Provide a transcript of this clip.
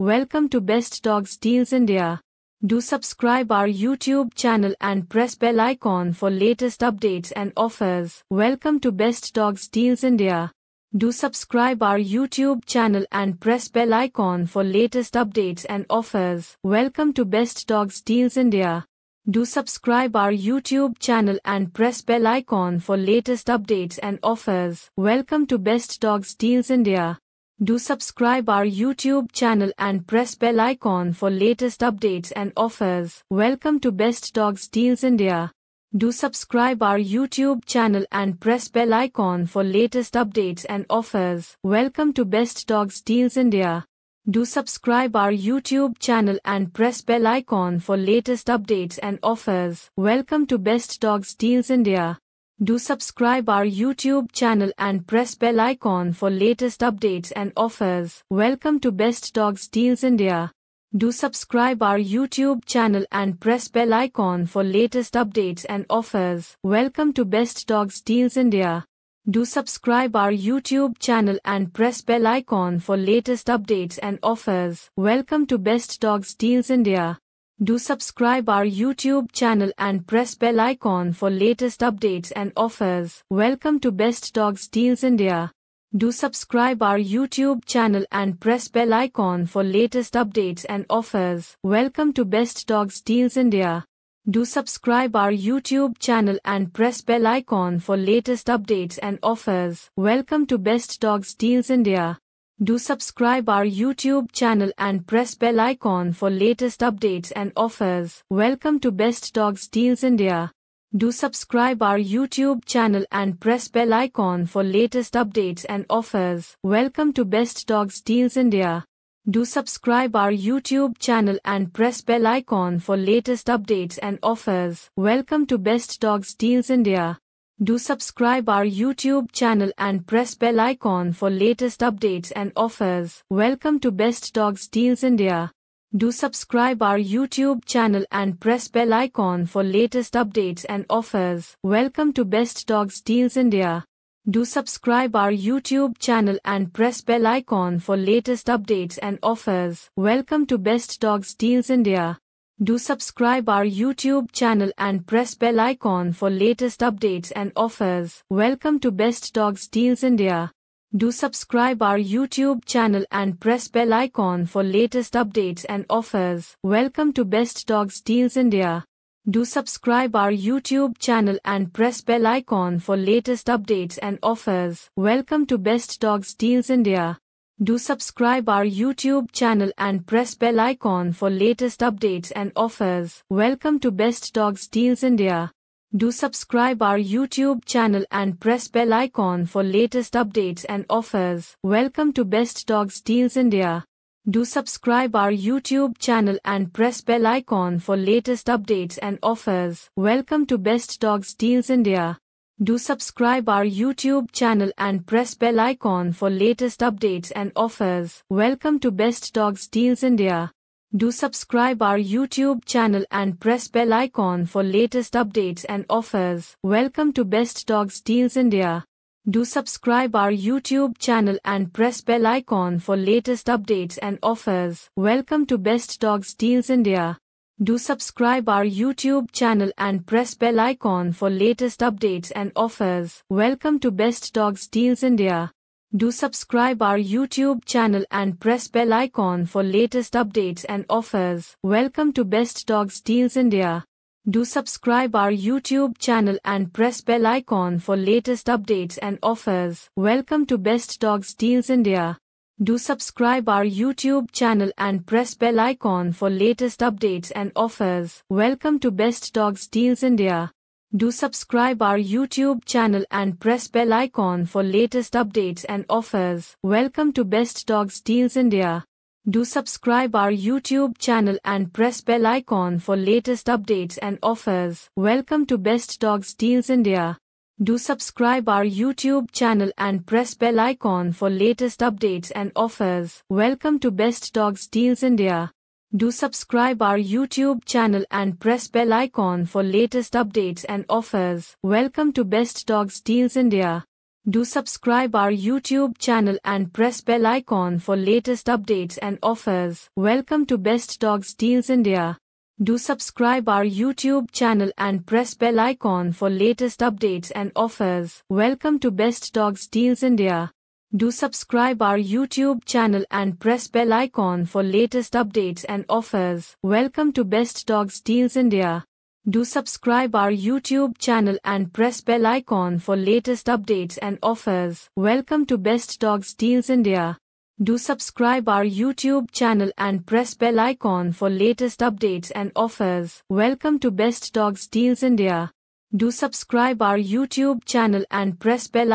Welcome to Best Dogs Deals India. Do subscribe our YouTube channel and press bell icon for latest updates and offers. Welcome to Best Dogs Deals India. Do subscribe our YouTube channel and press bell icon for latest updates and offers. Welcome to Best Dogs Deals India. Do subscribe our YouTube channel and press bell icon for latest updates and offers. Welcome to Best Dogs Deals India. Do subscribe our YouTube channel and press bell icon for latest updates and offers. Welcome to Best Dogs Deals India. Do subscribe our YouTube channel and press bell icon for latest updates and offers. Welcome to Best Dogs Deals India. Do subscribe our YouTube channel and press bell icon for latest updates and offers. Welcome to Best Dogs Deals India. Do subscribe our YouTube channel and press bell icon for latest updates and offers. Welcome to Best Dogs Deals India. Do subscribe our YouTube channel and press bell icon for latest updates and offers. Welcome to Best Dogs Deals India. Do subscribe our YouTube channel and press bell icon for latest updates and offers. Welcome to Best Dogs Deals India. Do subscribe our YouTube channel and press bell icon for latest updates and offers. Welcome to Best Dogs Deals India. Do subscribe our YouTube channel and press bell icon for latest updates and offers. Welcome to Best Dogs Deals India. Do subscribe our YouTube channel and press bell icon for latest updates and offers. Welcome to Best Dogs Deals India. Do subscribe our YouTube channel and press bell icon for latest updates and offers. Welcome to Best Dogs Deals India. Do subscribe our YouTube channel and press bell icon for latest updates and offers. Welcome to Best Dogs Deals India. Do subscribe our YouTube channel and press bell icon for latest updates and offers. Welcome to Best Dogs Deals India. Do subscribe our YouTube channel and press bell icon for latest updates and offers. Welcome to Best Dogs Deals India. Do subscribe our YouTube channel and press bell icon for latest updates and offers. Welcome to Best Dogs Deals India. Do subscribe our YouTube channel and press bell icon for latest updates and offers. Welcome to Best Dogs Deals India. Do subscribe our YouTube channel and press bell icon for latest updates and offers. Welcome to Best Dogs Deals India. Do subscribe our YouTube channel and press bell icon for latest updates and offers. Welcome to Best Dogs Deals India. Do subscribe our YouTube channel and press bell icon for latest updates and offers. Welcome to Best Dogs Deals India. Do subscribe our YouTube channel and press bell icon for latest updates and offers. Welcome to Best Dogs Deals India. Do subscribe our YouTube channel and press bell icon for latest updates and offers. Welcome to Best Dogs Deals India. Do subscribe our YouTube channel and press bell icon for latest updates and offers. Welcome to Best Dogs Deals India. Do subscribe our YouTube channel and press bell icon for latest updates and offers. Welcome to Best Dogs Deals India. Do subscribe our YouTube channel and press bell icon for latest updates and offers. Welcome to Best Dogs Deals India. Do subscribe our YouTube channel and press bell icon for latest updates and offers. Welcome to Best Dogs Deals India. Do subscribe our YouTube channel and press bell icon for latest updates and offers. Welcome to Best Dogs Deals India. Do subscribe our YouTube channel and press bell icon for latest updates and offers. Welcome to Best Dogs Deals India. Do subscribe our YouTube channel and press bell icon for latest updates and offers. Welcome to Best Dogs Deals India. Do subscribe our YouTube channel and press bell icon for latest updates and offers. Welcome to Best Dogs Deals India. Do subscribe our YouTube channel and press bell icon for latest updates and offers. Welcome to Best Dogs Deals India. Do subscribe our YouTube channel and press bell icon for latest updates and offers. Welcome to Best Dogs Deals India. Do subscribe our YouTube channel and press bell icon for latest updates and offers. Welcome to Best Dogs Deals India. Do subscribe our YouTube channel and press bell icon for latest updates and offers. Welcome to Best Dogs Deals India. Do subscribe our YouTube channel and press bell icon for latest updates and offers. Welcome to Best Dogs Deals India. Do subscribe our YouTube channel and press bell icon for latest updates and offers. Welcome to Best Dogs Deals India. Do subscribe our YouTube channel and press bell icon for latest updates and offers. Welcome to Best Dogs Deals India. Do subscribe our YouTube channel and press bell icon for latest updates and offers. Welcome to Best Dogs Deals India. Do subscribe our YouTube channel and press bell icon for latest updates and offers. Welcome to Best Dogs Deals India. Do subscribe our YouTube channel and press bell